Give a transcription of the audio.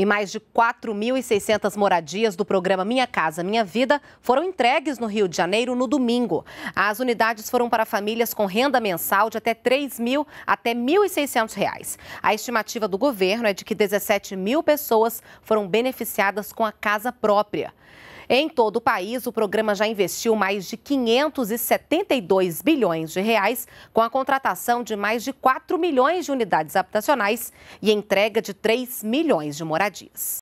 e mais de 4.600 moradias do programa Minha Casa Minha Vida foram entregues no Rio de Janeiro no domingo. As unidades foram para famílias com renda mensal de até 3.000 até 1.600 reais. A estimativa do governo é de que 17 mil pessoas foram beneficiadas com a casa própria. Em todo o país, o programa já investiu mais de 572 bilhões de reais com a contratação de mais de 4 milhões de unidades habitacionais e entrega de 3 milhões de moradias.